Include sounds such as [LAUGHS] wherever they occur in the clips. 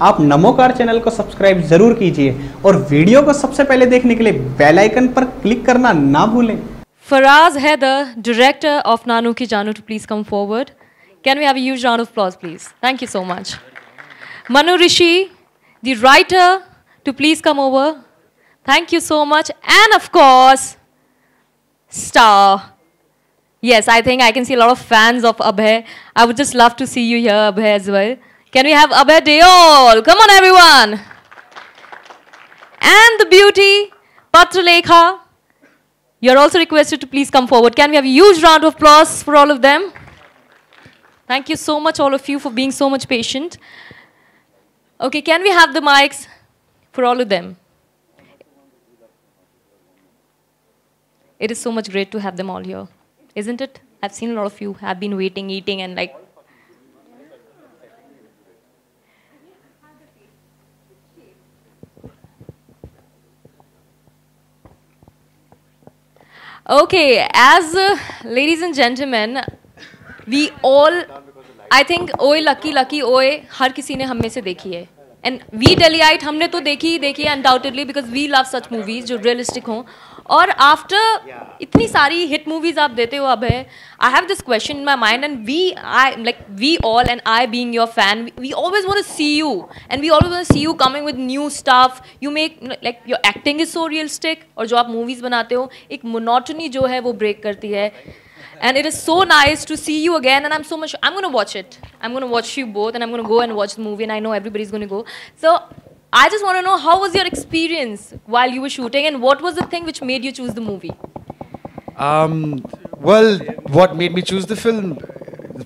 आप नमोकार चैनल को सब्सक्राइब जरूर कीजिए और वीडियो को सबसे पहले देखने के लिए बेल आइकन पर क्लिक करना ना भूलें Faraz Haider director of Nanu Ki Jaanu to please come forward can we have huge round of applause please thank you so much Manu Rishi the writer to please come over thank you so much and of course star. Yes, I think I can see a lot of fans of Abhay. I would just love to see you here, Abhay, as well. Can we have Abhay Deol? Come on, everyone. And the beauty, Patralekha. You're also requested to please come forward. Can we have a huge round of applause for all of them? Thank you so much, all of you, for being so much patient. Okay, can we have the mics for all of them? It is so much great to have them all here, isn't it? I've seen a lot of you have been waiting, eating, and like Okay, as uh, ladies and gentlemen, we all, I think, ओए lucky lucky ओए हर किसी ने हम में से देखी है and we डेलीआइट हमने तो देखी ही देखी है undoubtedly because we love such movies जो रियलिस्टिक हों और आफ्टर yeah. इतनी सारी हिट मूवीज आप देते हो अब है I have this question in my mind and we I like we all and I being your fan we always want see you and we always see you coming with new stuff you make like your acting is so realistic और जो आप movies बनाते हो एक monotony जो है वो break करती है and it is so nice to see you again and i'm so much i'm going to watch it i'm going to watch you both and i'm going to go and watch the movie and i know everybody's going to go so I just want to know how was your experience while you were shooting and what was the thing which made you choose the movie? Um, well, what made me choose the film?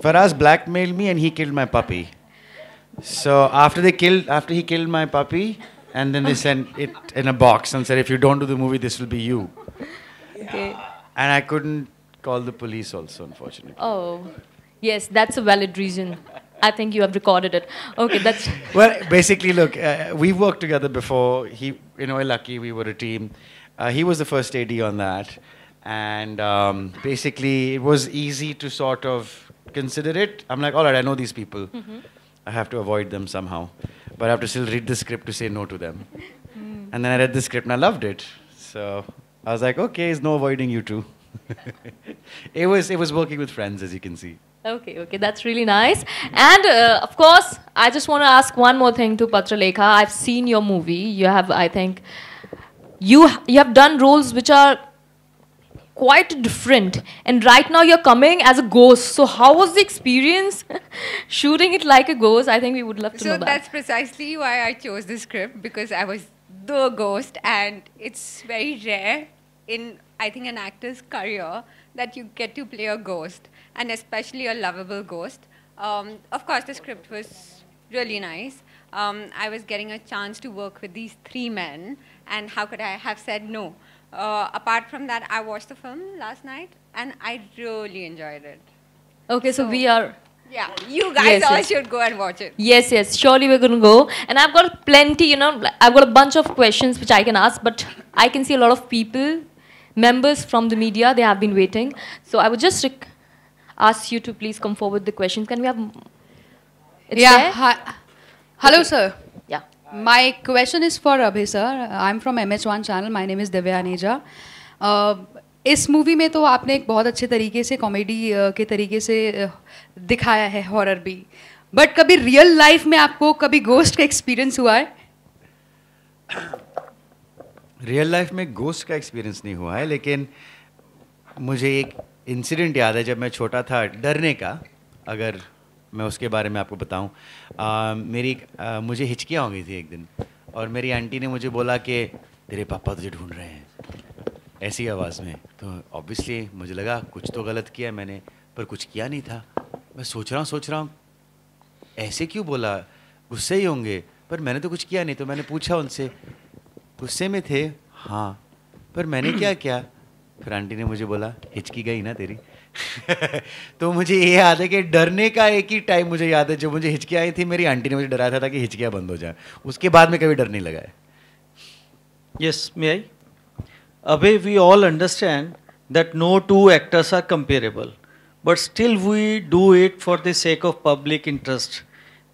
Faraz blackmailed me and he killed my puppy. So after they killed, after he killed my puppy, and then they [LAUGHS] sent it in a box and said, if you don't do the movie, this will be you. Okay. And I couldn't call the police also, unfortunately. Oh, yes, that's a valid reason. I think you have recorded it. Okay, that's. [LAUGHS] well, basically, look, uh, we worked together before. He, you know, lucky we were a team. Uh, he was the first AD on that, and um, basically, it was easy to sort of consider it. I'm like, all right, I know these people. Mm -hmm. I have to avoid them somehow, but I have to still read the script to say no to them. Mm. And then I read the script and I loved it. So I was like, okay, there's no avoiding you two. [LAUGHS] it was it was working with friends, as you can see. Okay, okay, that's really nice. And uh, of course, I just want to ask one more thing to Patralekha. I've seen your movie. You have, I think, you you have done roles which are quite different. And right now, you're coming as a ghost. So, how was the experience [LAUGHS] shooting it like a ghost? I think we would love to so know that. So that's precisely why I chose this script because I was the ghost, and it's very rare in I think, an actor's career that you get to play a ghost, and especially a lovable ghost. Um, of course, the script was really nice. Um, I was getting a chance to work with these three men, and how could I have said no? Uh, apart from that, I watched the film last night, and I really enjoyed it. Okay, so, so we are yeah, you guys yes, all yes. should go and watch it. Yes, yes, surely we're going to go. And I've got plenty, you know, I've got a bunch of questions which I can ask, but I can see a lot of people members from the media, they have been waiting. So I would just ask you to please come forward the questions. Can we have... It's yeah. Hi. Hello, okay. sir. Yeah. hi. My question is for abhi sir. I'm from MH1 channel. My name is devya Aneja. Uh, इस movie में तो आपने एक बहुत अच्छे तरीके से comedy के तरीके से दिखाया है हॉरर भी बट कभी रियल लाइफ में आपको कभी गोस्ट का एक्सपीरियंस हुआ है रियल लाइफ में गोस्ट का एक्सपीरियंस नहीं हुआ है लेकिन मुझे एक इंसिडेंट याद है जब मैं छोटा था डरने का अगर मैं उसके बारे में आपको बताऊं मेरी आ, मुझे हिचकियाँ हो गई थी एक दिन और मेरी आंटी ने मुझे बोला कि तेरे पापा तुझे ढूंढ रहे हैं ऐसी आवाज़ में तो ऑब्वियसली मुझे लगा कुछ तो गलत किया मैंने पर कुछ किया नहीं था मैं सोच रहा हूँ सोच रहा हूँ ऐसे क्यों बोला गुस्से ही होंगे पर मैंने तो कुछ किया नहीं तो मैंने पूछा उनसे गुस्से में थे हाँ पर मैंने क्या [CLEARS THROAT] किया फिर आंटी ने मुझे बोला हिचकी गई ना तेरी [LAUGHS] तो मुझे ये याद है कि डरने का एक ही टाइम मुझे याद है जो मुझे हिचकी आई थी मेरी आंटी ने मुझे डराया था ताकि हिचकिया बंद हो जाए उसके बाद में कभी डर नहीं लगा है yes may I uh we all understand that no two actors are comparable but still we do it for the sake of public interest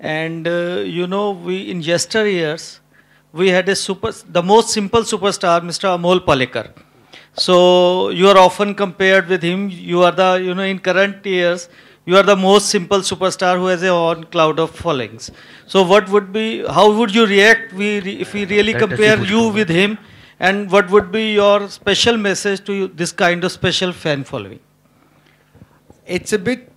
and you know we in yester years we had a super, the most simple superstar, Mr. Amol Palekar. So you are often compared with him. You are the, you know, in current years, you are the most simple superstar who has a cloud of followings. So what would be, how would you react we if we uh, really compare you with him and what would be your special message to you, this kind of special fan following? It's a bit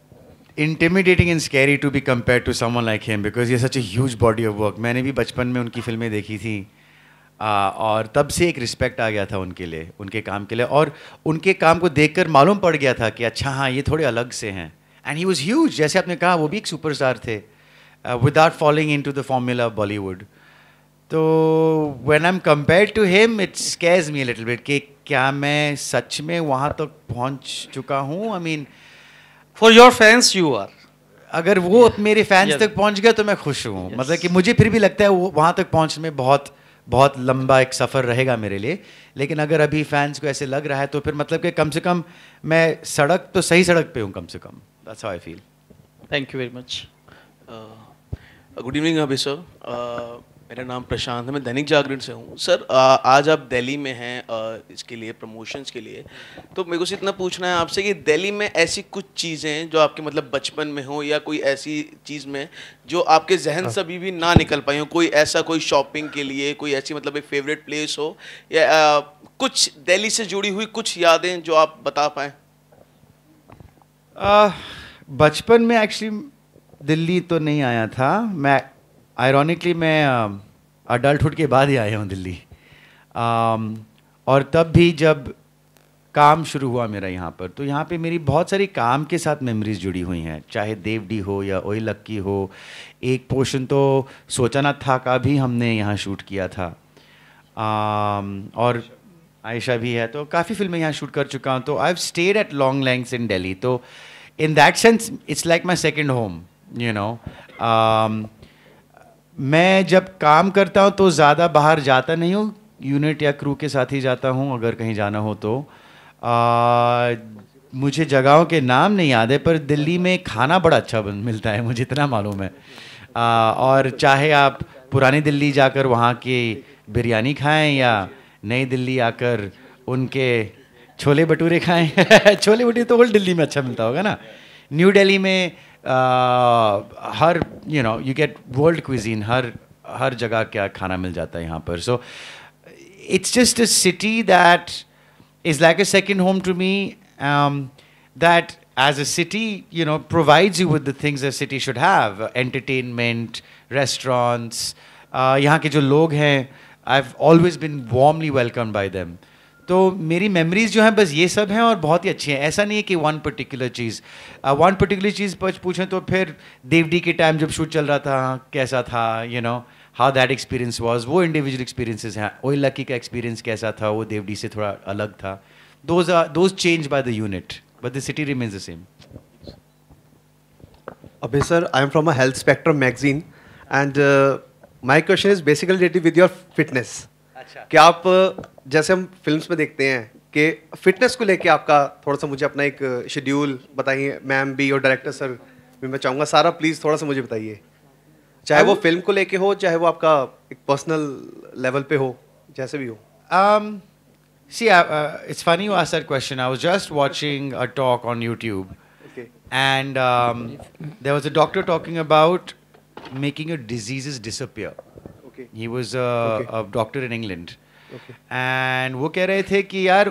intimidating and scary to be compare to someone like him because ये such a huge body of work मैंने भी बचपन में उनकी फिल्में देखी थी आ, और तब से एक रिस्पेक्ट आ गया था उनके लिए उनके काम के लिए और उनके काम को कर मालूम पड़ गया था कि अच्छा हाँ ये थोड़े अलग से हैं एंड ही वॉज ह्यूज जैसे आपने कहा वो भी एक सुपरस्टार थे without following into the formula of Bollywood तो when I am compare to him it's scares me little bit कि क्या मैं सच में वहाँ तक तो पहुँच चुका हूँ I I mean mean, for your fans you are अगर वो yeah. मेरे फैंस yeah. तक पहुंच गया तो मैं खुश हूँ yes. मतलब कि मुझे फिर भी लगता है वो वहाँ तक पहुँच में बहुत बहुत लंबा एक सफ़र रहेगा मेरे लिए लेकिन अगर अभी फैंस को ऐसे लग रहा है तो फिर मतलब कि कम से कम मैं सड़क तो सही सड़क पे हूँ कम से कम that's how I feel thank you very much good evening अभी सर मेरा नाम प्रशांत है मैं दैनिक जागरण से हूँ सर आज आप दिल्ली में हैं इसके लिए प्रमोशंस के लिए तो मेरे को इतना पूछना है आपसे कि दिल्ली में ऐसी कुछ चीज़ें जो आपके मतलब बचपन में हो या कोई ऐसी चीज़ में जो आपके जहन हाँ। से अभी भी ना निकल पाई हो कोई ऐसा कोई शॉपिंग के लिए कोई ऐसी मतलब एक फेवरेट प्लेस हो या आ, कुछ दिल्ली से जुड़ी हुई कुछ यादें जो आप बता पाएँ बचपन में एक्चुअली दिल्ली तो नहीं आया था मैं आयरॉनिकली मैं अडल्टहुड uh, के बाद ही आया हूँ दिल्ली um, और तब भी जब काम शुरू हुआ मेरा यहाँ पर तो यहाँ पे मेरी बहुत सारी काम के साथ मेमोरीज जुड़ी हुई हैं चाहे देवडी हो या ओई लक्की हो एक पोर्शन तो सोचाना था का भी हमने यहाँ शूट किया था um, और आयशा भी है तो काफ़ी फिल्में यहाँ शूट कर चुका हूँ तो I have stayed at long lengths in Delhi तो in that sense it's like my second home you know मैं जब काम करता हूँ तो ज़्यादा बाहर जाता नहीं हूँ यूनिट या क्रू के साथ ही जाता हूँ अगर कहीं जाना हो तो आ, मुझे जगहों के नाम नहीं याद है पर दिल्ली में खाना बड़ा अच्छा मिलता है मुझे इतना मालूम है आ, और चाहे आप पुरानी दिल्ली जाकर वहाँ की बिरयानी खाएं या नई दिल्ली आकर उनके छोले भटूरे खाएं [LAUGHS] छोले भटूरे तो ओल्ड दिल्ली में अच्छा मिलता होगा ना न्यू दिल्ली में uh, हर you know you get world cuisine हर हर जगह क्या खाना मिल जाता है यहाँ पर so it's just a city that is like a second home to me that as a city you know provides you with the things a city should have entertainment restaurants यहाँ के जो लोग हैं I have always been warmly welcome by them तो मेरी memories जो हैं बस ये सब हैं और बहुत ही अच्छी हैं ऐसा नहीं है कि वन पर्टिकुलर चीज़ वन पर्टिकुलर चीज़ पर पूछें तो फिर देवडी के टाइम जब शूट चल रहा था कैसा था you know how that experience was वो इंडिविजुअल एक्सपीरियंसेस हैं वो लकी का एक्सपीरियंस कैसा था वो देवडी से थोड़ा अलग था those are those change by the unit but the city remains the same अभी sir I am from a health spectrum magazine and my question is basically related with your fitness अच्छा कि आप जैसे हम फिल्म्स में देखते हैं कि फिटनेस को लेके आपका थोड़ा सा मुझे अपना एक शेड्यूल बताइए मैम भी और डायरेक्टर सर भी मैं चाहूँगा सारा प्लीज़ थोड़ा सा मुझे बताइए चाहे वो फिल्म को लेके हो चाहे वो आपका एक पर्सनल लेवल पे हो जैसे भी हो um, see, uh, uh, it's funny you asked that question. I was just watching a talk on YouTube, okay. and um, there was a doctor talking about making your diseases disappear. He was doctor in England and वो कह रहे थे कि यार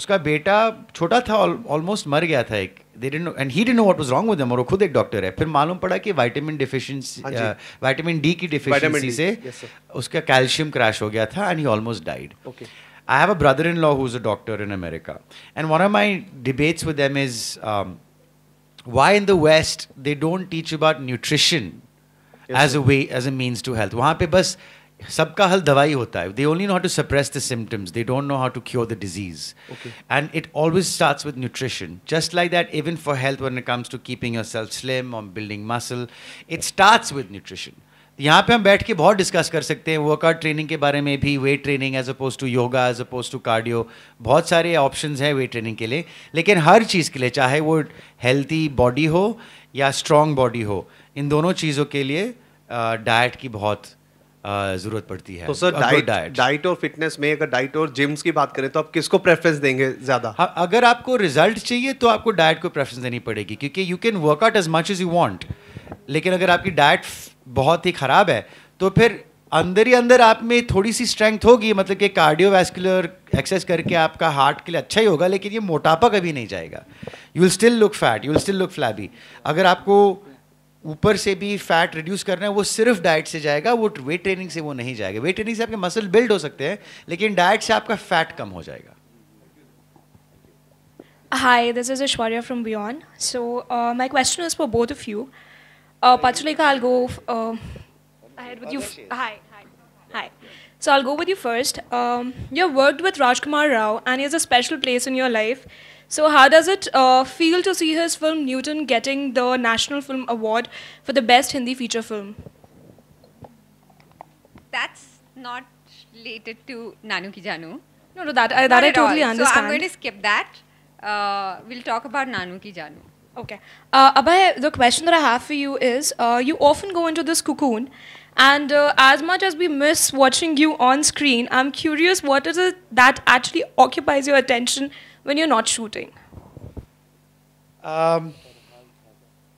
उसका बेटा छोटा था ऑलमोस्ट मर गया था एक दे डिट no and he डिट know what was wrong with और खुद एक डॉक्टर है फिर मालूम पड़ा कि वाइटामिन डिफिशियंसी वाइटामिन डी की डिफिशियंसी से उसका कैल्शियम क्रैश हो गया था and he almost died I have a brother in law who is a doctor in America and one of my debates with them is why in the waste they don't teach about nutrition as a way as a means to health wahan pe bas sabka hal dawai hota hai they only know how to suppress the symptoms they don't know how to cure the disease okay and it always starts with nutrition just like that even for health when it comes to keeping yourself slim or building muscle it starts with nutrition यहाँ पे हम बैठ के बहुत discuss कर सकते हैं workout training के बारे में भी weight training as opposed to yoga as opposed to cardio बहुत सारे ऑप्शंस हैं वेट ट्रेनिंग के लिए लेकिन हर चीज़ के लिए चाहे वो हेल्थी बॉडी हो या स्ट्रॉन्ग बॉडी हो इन दोनों चीज़ों के लिए डाइट uh, की बहुत जरूरत पड़ती है तो सर डाइट डाइट और फिटनेस में अगर डाइट और जिम्स की बात करें तो आप किसको प्रेफरेंस देंगे ज़्यादा अगर आपको रिजल्ट चाहिए तो आपको डाइट को प्रेफरेंस देनी पड़ेगी क्योंकि you can workout as much as you want लेकिन अगर आपकी डाइट बहुत ही ख़राब है तो फिर अंदर ही अंदर आप में थोड़ी सी स्ट्रेंथ होगी मतलब कि कार्डियोवैस्कुलर एक्सरसाइज करके आपका हार्ट के लिए अच्छा ही होगा लेकिन ये मोटापा कभी नहीं जाएगा you will still look fat you will still look flabby अगर आपको ऊपर से भी फैट रिड्यूस करना है वो सिर्फ डाइट से जाएगा वो वेट ट्रेनिंग से वो नहीं जाएगा वेट ट्रेनिंग से आपके मसल बिल्ड हो सकते हैं लेकिन डाइट से आपका फैट कम हो जाएगा hi this is Aishwarya from beyond so my question is for both of you पचलिका I I go with you first you have with Rajkumar Rao and is a special place in your life So, how does it uh, feel to see his film Newton getting the National Film Award for the Best Hindi Feature Film? That's not related to Nanu Ki Janu. No, no, that, I, that I totally all. understand. So, I'm going to skip that. Uh, we'll talk about Nanu Ki Janu. Okay. Uh, Abhay, the question that I have for you is uh, you often go into this cocoon, and uh, as much as we miss watching you on screen, I'm curious what is it that actually occupies your attention when you're not shooting? Um,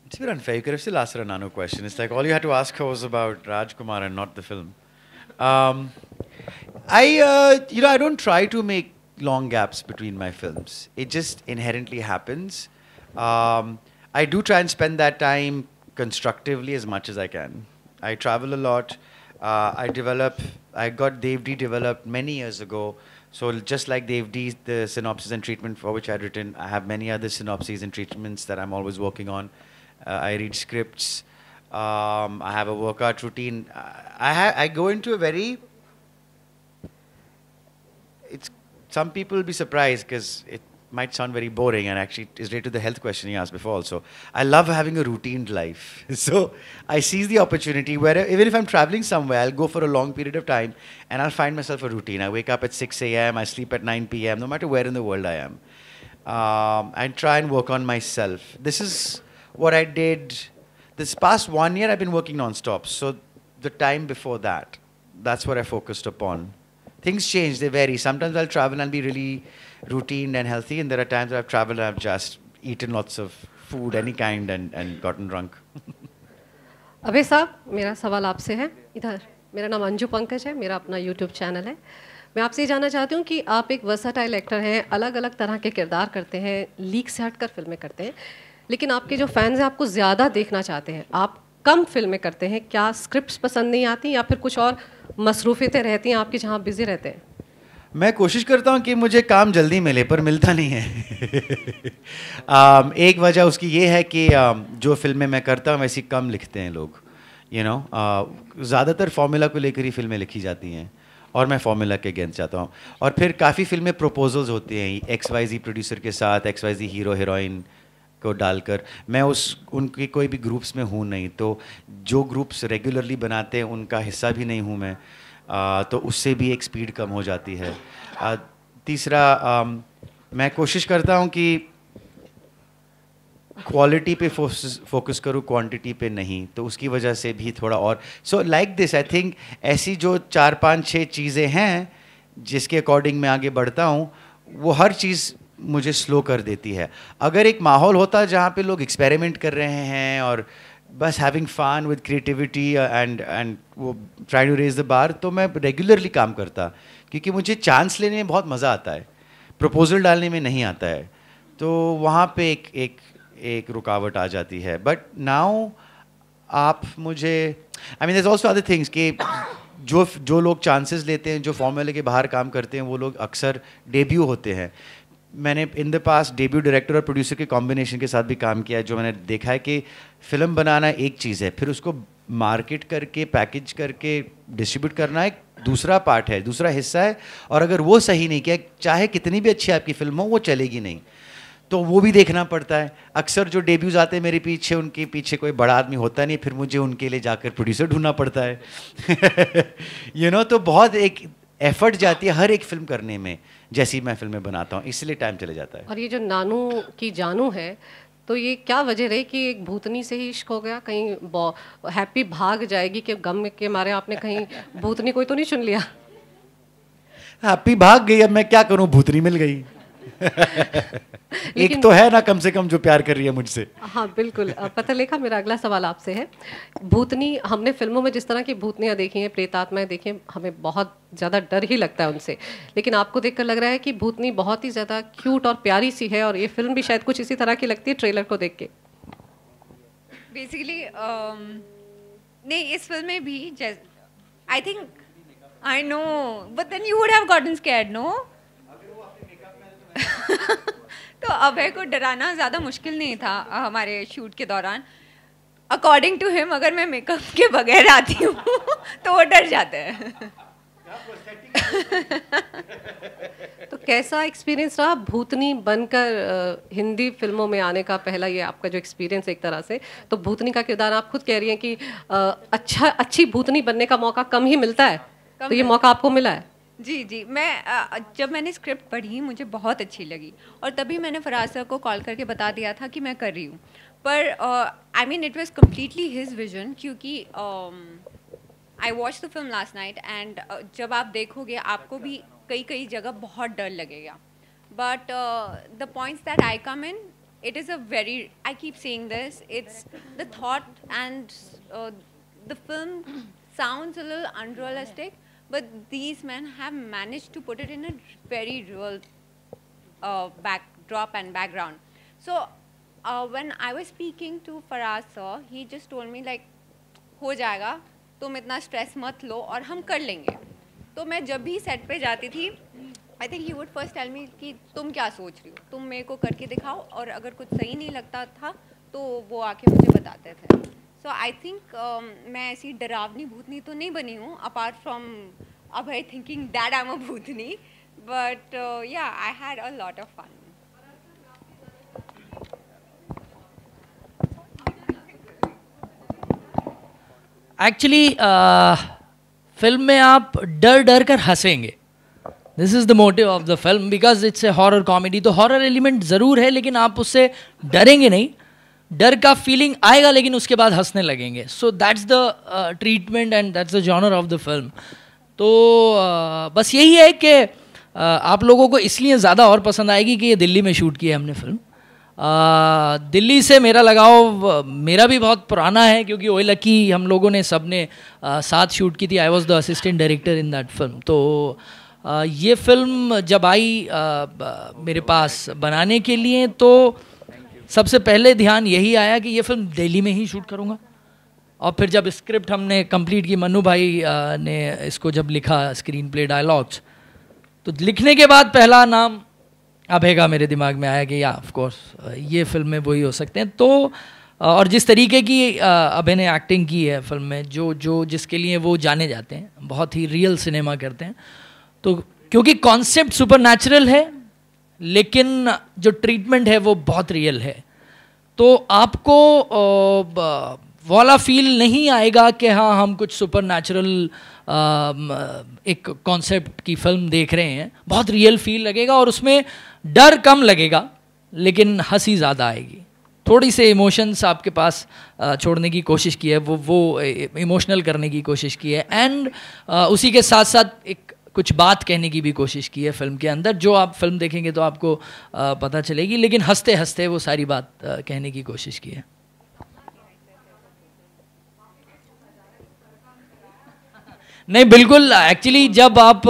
it's a bit unfair. You could have still asked her a Nano question. It's like all you had to ask her was about Rajkumar and not the film. Um, I, uh, you know, I don't try to make long gaps between my films. It just inherently happens. Um, I do try and spend that time constructively as much as I can. I travel a lot. Uh, I develop. I got Devdi developed many years ago so just like they've de- the synopsis and treatment for which I'd written, I have many other synopses and treatments that I'm always working on. Uh, I read scripts. Um, I have a workout routine. I ha- I go into a very. It's some people will be surprised because it might sound very boring and actually is related to the health question you asked before also. I love having a routine life. [LAUGHS] so I seize the opportunity where even if I'm traveling somewhere, I'll go for a long period of time and I'll find myself a routine. I wake up at 6 a.m., I sleep at 9 p.m., no matter where in the world I am. Um, and try and work on myself. This is what I did. This past one year, I've been working nonstop. So the time before that, that's what I focused upon. Things change, they vary. Sometimes I'll travel and I'll be really routine and healthy. And there are times I've traveled, I've just eaten lots of food, any kind, and, and gotten drunk. [LAUGHS] Abhay साहब मेरा सवाल आपसे है इधर मेरा नाम अंजू पंकज है मेरा अपना यूट्यूब चैनल है मैं आपसे ये जानना चाहती हूँ कि आप एक वर्साटाइल एक्टर हैं अलग अलग तरह के किरदार करते हैं लीक से हटकर फिल्में करते हैं लेकिन आपके जो फैंस हैं आपको ज़्यादा देखना चाहते हैं आप कम फिल्में करते हैं क्या स्क्रिप्ट पसंद नहीं आती या फिर कुछ और मसरूफियतें रहती हैं आपके जहाँ बिज़ी रहते हैं मैं कोशिश करता हूँ कि मुझे काम जल्दी मिले पर मिलता नहीं है [LAUGHS] um, एक वजह उसकी ये है कि um, जो फिल्में मैं करता हूँ वैसी कम लिखते हैं लोग यू नो ज़्यादातर फार्मूला को लेकर ही फिल्में लिखी जाती हैं और मैं फार्मूला के अगेंस्ट जाता हूँ और फिर काफ़ी फिल्में प्रपोजल्स होती हैं एक्स वाई जी प्रोड्यूसर के साथ X Y Z hero heroine को डालकर मैं उस उनके कोई भी ग्रुप्स में हूँ नहीं तो जो ग्रुप्स रेगुलरली बनाते हैं उनका हिस्सा भी नहीं हूँ मैं तो उससे भी एक स्पीड कम हो जाती है तीसरा मैं कोशिश करता हूँ कि क्वालिटी पे फोकस करूँ क्वांटिटी पे नहीं तो उसकी वजह से भी थोड़ा और so like this I think ऐसी जो चार पाँच छः चीज़ें हैं जिसके अकॉर्डिंग मैं आगे बढ़ता हूँ वो हर चीज़ मुझे स्लो कर देती है अगर एक माहौल होता जहाँ पे लोग एक्सपेरिमेंट कर रहे हैं और uh, बस having fun with creativity and and वो try to raise the bar तो मैं रेगुलरली काम करता क्योंकि मुझे चांस लेने में बहुत मज़ा आता है प्रपोजल डालने में नहीं आता है तो वहाँ पे एक एक एक रुकावट आ जाती है बट नाउ आप मुझे I mean also other things कि जो जो लोग चांसेस लेते हैं जो फॉर्मूले के बाहर काम करते हैं वो लोग अक्सर डेब्यू होते हैं मैंने in the past debut director और प्रोड्यूसर के कॉम्बिनेशन के साथ भी काम किया है जो मैंने देखा है कि फिल्म बनाना एक चीज़ है फिर उसको मार्केट करके पैकेज करके डिस्ट्रीब्यूट करना एक दूसरा पार्ट है दूसरा हिस्सा है और अगर वो सही नहीं किया चाहे कितनी भी अच्छी आपकी फिल्म हो वो चलेगी नहीं तो वो भी देखना पड़ता है अक्सर जो डेब्यूज़ आते हैं मेरे पीछे उनके पीछे कोई बड़ा आदमी होता नहीं फिर मुझे उनके लिए जाकर प्रोड्यूसर ढूंढना पड़ता है यू [LAUGHS] नो you know, तो बहुत एक एफर्ट जाती है हर एक फिल्म करने में जैसी मैं फिल्में बनाता हूँ इसलिए टाइम चले जाता है और ये जो नानू की जानू है तो ये क्या वजह रही कि एक भूतनी से ही इश्क हो गया कहीं हैप्पी भाग जाएगी कि गम के मारे आपने कहीं [LAUGHS] भूतनी कोई तो नहीं चुन लिया हैप्पी भाग गई अब मैं क्या करूँ भूतनी मिल गई [LAUGHS] एक तो है ना कम से कम जो प्यार कर रही है मुझसे हाँ बिल्कुल पत्रलेखा मेरा अगला सवाल आपसे है भूतनी हमने फिल्मों में जिस तरह की भूतनियाँ देखी हैं प्रेतात्माएं देखी हैं हमें बहुत ज़्यादा डर ही लगता है उनसे लेकिन आपको देखकर लग रहा है कि भूतनी बहुत ही ज़्यादा क्यूट और प्यारी सी है और ये फिल्म भी शायद कुछ इसी तरह की लगती है ट्रेलर को देख के बेसिकली um, नहीं इस फिल्म में भी I think I know but then you would have gotten scared no तो अभय को डराना ज़्यादा मुश्किल नहीं था हमारे शूट के दौरान अकॉर्डिंग टू हिम अगर मैं मेकअप के बगैर आती हूँ तो वो डर जाते हैं तो कैसा एक्सपीरियंस रहा भूतनी बनकर हिंदी फिल्मों में आने का पहला ये आपका जो एक्सपीरियंस एक तरह से तो भूतनी का किरदार आप खुद कह रही हैं कि अच्छा अच्छी भूतनी बनने का मौका कम ही मिलता है तो ये मौका आपको मिला है जी जी मैं जब मैंने स्क्रिप्ट पढ़ी मुझे बहुत अच्छी लगी और तभी मैंने फराज सर को कॉल करके बता दिया था कि मैं कर रही हूँ पर I mean it was completely his vision क्योंकि I watch the film last night and जब आप देखोगे आपको भी कई कई जगह बहुत डर लगेगा but the points that I come in it is a very I keep saying this it's the thought and the film sound unrealistic But these men have managed to put it in a very real uh, backdrop and background. So uh, when I was speaking to Faraz sir, he just told me like, हो जाएगा तुम इतना stress मत लो और हम कर लेंगे तो मैं जब भी सेट पे जाती थी I think he would first tell me कि तुम क्या सोच रही हो तुम मेरे को करके दिखाओ और अगर कुछ सही नहीं लगता था तो वो आके मुझे बताते थे सो आई थिंक मैं ऐसी डरावनी भूतनी तो नहीं बनी हूँ apart from Abhay thinking that I am a भूतनी but yeah I had a lot of fun actually film में आप डर डर कर हंसेंगे this is the motive of the film because it's a horror comedy तो हॉरर एलिमेंट ज़रूर है लेकिन आप उससे डरेंगे नहीं डर का फीलिंग आएगा लेकिन उसके बाद हंसने लगेंगे so that's the treatment and that's the genre of the film तो बस यही है कि आप लोगों को इसलिए ज़्यादा और पसंद आएगी कि ये दिल्ली में शूट की है हमने फिल्म आ, दिल्ली से मेरा लगाव मेरा भी बहुत पुराना है क्योंकि ओए लकी हम लोगों ने सब ने आ, साथ शूट की थी I was the assistant director in that film तो आ, ये फिल्म जब आई मेरे पास बनाने के लिए तो सबसे पहले ध्यान यही आया कि ये फिल्म दिल्ली में ही शूट करूँगा और फिर जब स्क्रिप्ट हमने कंप्लीट की मनु भाई ने इसको जब लिखा स्क्रीन प्ले डायलॉग्स तो लिखने के बाद पहला नाम अभेगा मेरे दिमाग में आया कि या ऑफ कोर्स ये फिल्म में वही हो सकते हैं तो और जिस तरीके की अभय ने एक्टिंग की है फिल्म में जो जो जिसके लिए वो जाने जाते हैं बहुत ही रियल सिनेमा करते हैं तो क्योंकि कॉन्सेप्ट सुपर है लेकिन जो ट्रीटमेंट है वो बहुत रियल है तो आपको वाला फील नहीं आएगा कि हाँ हम कुछ सुपर नेचुरल एक कॉन्सेप्ट की फिल्म देख रहे हैं बहुत रियल फील लगेगा और उसमें डर कम लगेगा लेकिन हंसी ज़्यादा आएगी थोड़ी से इमोशंस आपके पास छोड़ने की कोशिश की है वो वो इमोशनल करने की कोशिश की है एंड उसी के साथ साथ एक कुछ बात कहने की भी कोशिश की है फिल्म के अंदर जो आप फिल्म देखेंगे तो आपको पता चलेगी लेकिन हंसते हंसते वो सारी बात कहने की कोशिश की है नहीं बिल्कुल एक्चुअली जब आप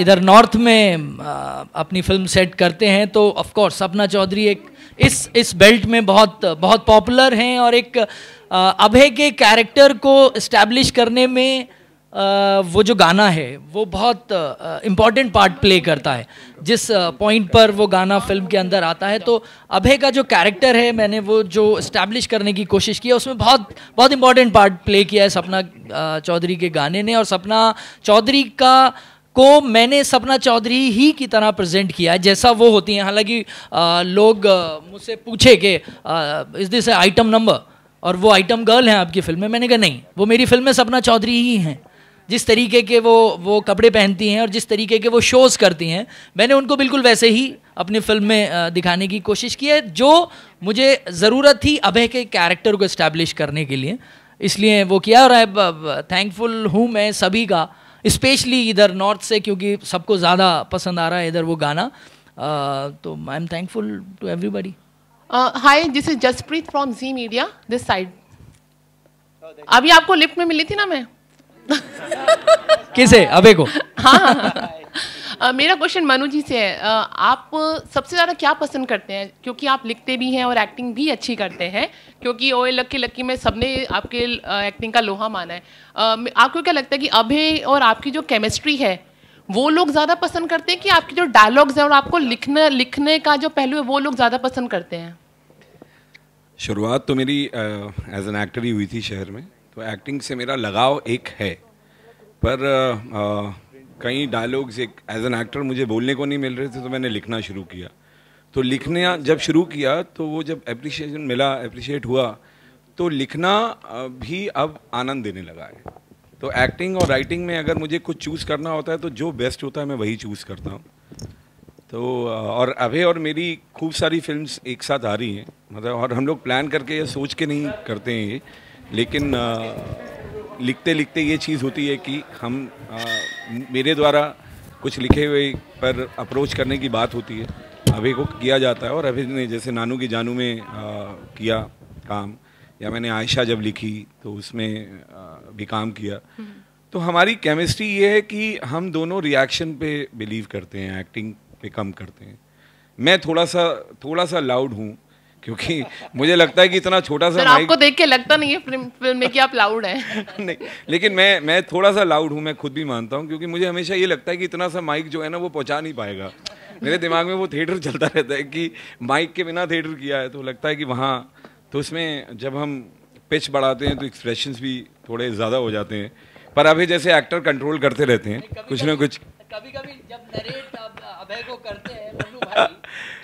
इधर नॉर्थ में आ, अपनी फिल्म सेट करते हैं तो ऑफ कोर्स सपना चौधरी एक इस इस बेल्ट में बहुत बहुत पॉपुलर हैं और एक अभय के कैरेक्टर को इस्टेब्लिश करने में वो जो गाना है वो बहुत इम्पॉर्टेंट पार्ट प्ले करता है जिस पॉइंट पर वो गाना फिल्म के अंदर आता है तो अभय का जो कैरेक्टर है मैंने वो जो इस्टेब्लिश करने की कोशिश की है उसमें बहुत बहुत इम्पॉर्टेंट पार्ट प्ले किया है सपना चौधरी के गाने ने और सपना चौधरी का को मैंने सपना चौधरी ही की तरह प्रेजेंट किया है जैसा वो होती हैं हालांकि लोग मुझसे पूछे कि इस दिस आइटम नंबर और वो आइटम गर्ल हैं आपकी फिल्म में मैंने कहा नहीं वो मेरी फिल्म में सपना चौधरी ही हैं जिस तरीके के वो वो कपड़े पहनती हैं और जिस तरीके के वो शोज़ करती हैं मैंने उनको बिल्कुल वैसे ही अपनी फिल्म में दिखाने की कोशिश की है जो मुझे ज़रूरत थी अभय के कैरेक्टर को इस्टेब्लिश करने के लिए इसलिए वो किया और आई थैंकफुल हूँ मैं सभी का स्पेशली इधर नॉर्थ से क्योंकि सबको ज़्यादा पसंद आ रहा है इधर वो गाना uh, तो I am thankful to everybody hi this is Jaspreet from Zee media this side अभी आपको लिफ्ट में मिली थी ना मैं [LAUGHS] किसे अबे को हाँ, हाँ, हाँ। मेरा क्वेश्चन मनु जी से है आप सबसे ज़्यादा क्या पसंद करते हैं क्योंकि आप लिखते भी हैं और एक्टिंग भी अच्छी करते हैं क्योंकि ओए लक्की लक्की में सबने आपके एक्टिंग का लोहा माना है आपको क्या लगता है कि अभे और आपकी जो केमिस्ट्री है वो लोग ज़्यादा पसंद करते हैं कि आपके जो डायलॉग्स हैं और आपको लिखने लिखने का जो पहलू है वो लोग ज़्यादा पसंद करते हैं शुरुआत तो मेरी एज एन एक्टर ही हुई थी शहर में तो एक्टिंग से मेरा लगाव एक है पर कई डायलॉग्स एक एज एन एक्टर मुझे बोलने को नहीं मिल रहे थे तो मैंने लिखना शुरू किया तो लिखने जब शुरू किया तो वो जब अप्रिशिएशन मिला एप्रिशिएट हुआ तो लिखना भी अब आनंद देने लगा है तो एक्टिंग और राइटिंग में अगर मुझे कुछ चूज़ करना होता है तो जो बेस्ट होता है मैं वही चूज़ करता हूँ तो और अभय और मेरी खूब सारी फिल्म्स एक साथ आ रही हैं मतलब और हम लोग प्लान करके या सोच के नहीं करते हैं ये लेकिन लिखते लिखते ये चीज़ होती है कि हम आ, मेरे द्वारा कुछ लिखे हुए पर अप्रोच करने की बात होती है अभी को किया जाता है और अभी ने जैसे नानू की जानू में आ, किया काम या मैंने आयशा जब लिखी तो उसमें आ, भी काम किया तो हमारी केमिस्ट्री ये है कि हम दोनों रिएक्शन पे बिलीव करते हैं एक्टिंग पे कम करते हैं मैं थोड़ा सा थोड़ा सा लाउड हूँ क्योंकि मुझे लगता है कि इतना छोटा सा आपको देख के लगता नहीं है फिल्म में कि आप लाउड हैं [LAUGHS] नहीं लेकिन मैं मैं थोड़ा सा लाउड हूँ मैं खुद भी मानता हूँ क्योंकि मुझे हमेशा ये लगता है कि इतना सा माइक जो है ना वो पहुँचा नहीं पाएगा मेरे दिमाग में वो थिएटर चलता रहता है कि माइक के बिना थिएटर किया है तो लगता है कि वहाँ तो उसमें जब हम पिच बढ़ाते हैं तो एक्सप्रेशन भी थोड़े ज़्यादा हो जाते हैं पर अभी जैसे एक्टर कंट्रोल करते रहते हैं कुछ ना कुछ कभी कभी जब नरेट अभय को करते हैं [LAUGHS]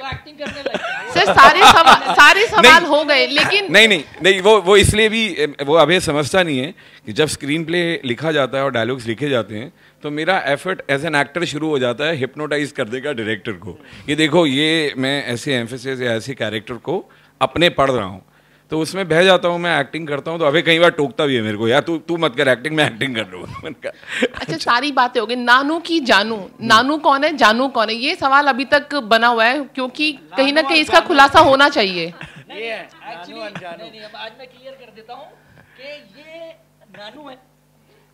सर सारे सवाल सारे सवाल हो गए लेकिन नहीं नहीं नहीं वो वो इसलिए भी वो अभी समझता नहीं है कि जब स्क्रीन प्ले लिखा जाता है और डायलॉग्स लिखे जाते हैं तो मेरा एफर्ट एज एन एक्टर शुरू हो जाता है हिप्नोटाइज कर देगा डायरेक्टर को ये देखो ये मैं ऐसे एम्फेसिस या ऐसे कैरेक्टर को अपने पढ़ रहा हूँ तो उसमें बह जाता हूँ मैं एक्टिंग करता हूँ तो अभी कई बार टोकता भी है मेरे को यार तू तू मत कर एक्टिंग मैं एक्टिंग कर लूँ [LAUGHS] अच्छा, अच्छा सारी बातें हो गई नानू की जानू नानू कौन है जानू कौन है ये सवाल अभी तक बना हुआ है क्योंकि कहीं ना कहीं इसका खुलासा होना चाहिए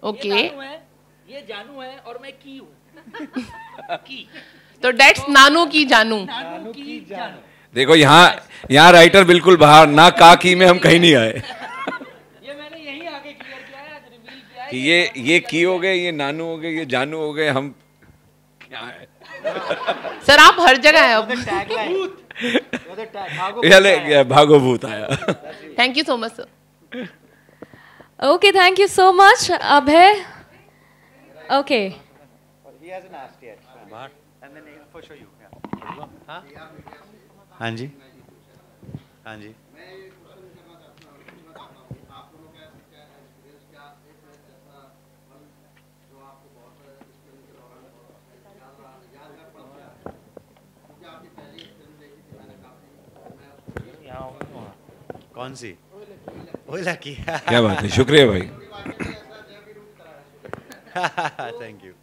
ओके [LAUGHS] ये जानू है और मैं की हूँ [LAUGHS] तो डेट्स नानू की जानू नानू की जानू देखो यहाँ यहाँ राइटर बिल्कुल बाहर ना का की में हम कहीं नहीं आए कि ये ये की हो गए ये नानू हो गए ये जानू हो गए हम क्या है सर आप हर जगह है अब भागो भूत आया thank you so much sir okay thank you so much अब है ओके हाँ जी हाँ जी तो तो कौन सी ओला की क्या बात है शुक्रिया भाई थैंक [LAUGHS] तो यू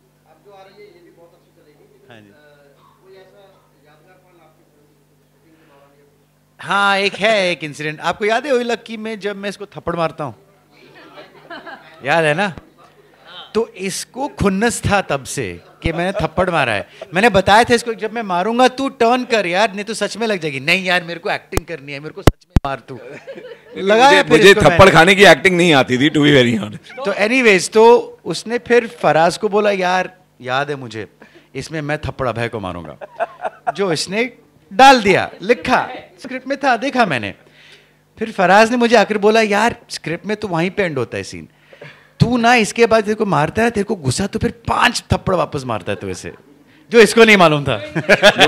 हाँ जी हाँ एक है एक इंसिडेंट आपको याद है लक्की में जब मैं इसको थप्पड़ मारता हूँ याद है ना तो इसको खुन्नस था तब से कि मैंने थप्पड़ मारा है मैंने बताया था इसको जब मैं मारूंगा तू टर्न कर यार नहीं तो सच में लग जाएगी नहीं यार मेरे को एक्टिंग करनी है मेरे को सच में मार तू लगा मुझे, मुझे थप्पड़ खाने की एक्टिंग नहीं आती थी टू बी वेरी ऑनेस्ट तो एनी तो उसने फिर फराज को बोला यार याद है मुझे इसमें मैं थप्पड़ अभय को मारूंगा जो इसने डाल दिया लिखा स्क्रिप्ट में था देखा मैंने फिर फराज ने मुझे आकर बोला यार स्क्रिप्ट में तो वहीं पे एंड होता है सीन तू ना इसके बाद तेरे को मारता है तेरे को गुस्सा तो फिर पांच थप्पड़ वापस मारता है तू इसे जो इसको नहीं मालूम था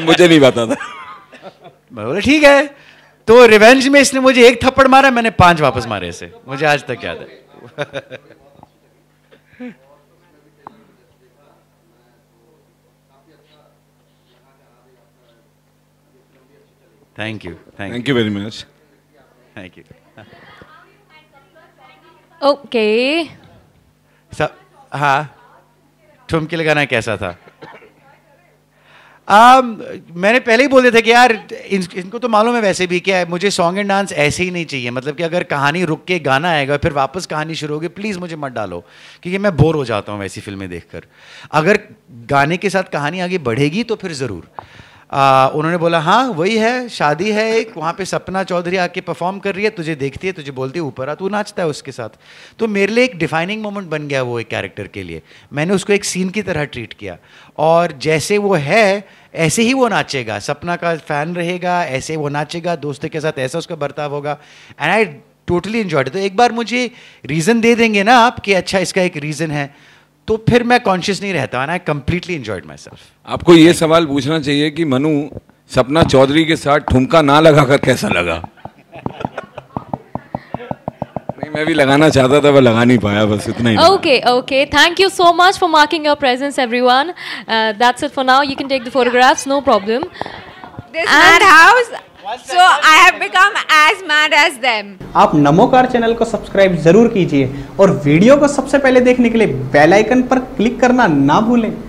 मुझे नहीं पता था मैं बोला ठीक है तो रिवेंज में इसने मुझे एक थप्पड़ मारा मैंने पांच वापस मारे इसे मुझे आज तक याद है Thank you. Thank, Thank you. you very much. Thank you. Okay सब हाँ ठुमके लगाना कैसा था um, मैंने पहले ही बोल दिया था कि यार इन, इनको तो मालूम है वैसे भी क्या मुझे सॉन्ग एंड डांस ऐसे ही नहीं चाहिए मतलब कि अगर कहानी रुक के गाना आएगा फिर वापस कहानी शुरू होगी प्लीज़ मुझे मत डालो क्योंकि मैं बोर हो जाता हूँ वैसी फिल्में देखकर अगर गाने के साथ कहानी आगे बढ़ेगी तो फिर ज़रूर आ, उन्होंने बोला हाँ वही है शादी है एक वहाँ पे सपना चौधरी आके परफॉर्म कर रही है तुझे देखती है तुझे बोलती है ऊपर आ तू नाचता है उसके साथ तो मेरे लिए एक डिफाइनिंग मोमेंट बन गया वो एक कैरेक्टर के लिए मैंने उसको एक सीन की तरह ट्रीट किया और जैसे वो है ऐसे ही वो नाचेगा सपना का फैन रहेगा ऐसे वो नाचेगा दोस्तों के साथ ऐसा उसका बर्ताव होगा एंड आई टोटली इन्जॉयड तो एक बार मुझे रीज़न दे देंगे ना आप कि अच्छा इसका एक रीज़न है तो फिर मैं कॉन्शियस नहीं रहता and I completely enjoyed myself आपको ये सवाल पूछना चाहिए कि मनु सपना चौधरी के साथ ठुमका ना लगा कर कैसा लगा नहीं मैं भी लगाना चाहता था पर लगा नहीं पाया बस इतना ही okay okay thank you so much for marking your presence everyone that's it for now you can take the photographs no problem this mad house so I have become as mad as them आप नमोकार channel को subscribe जरूर कीजिए और video को सबसे पहले देखने के लिए बेल आइकन पर क्लिक करना ना भूलें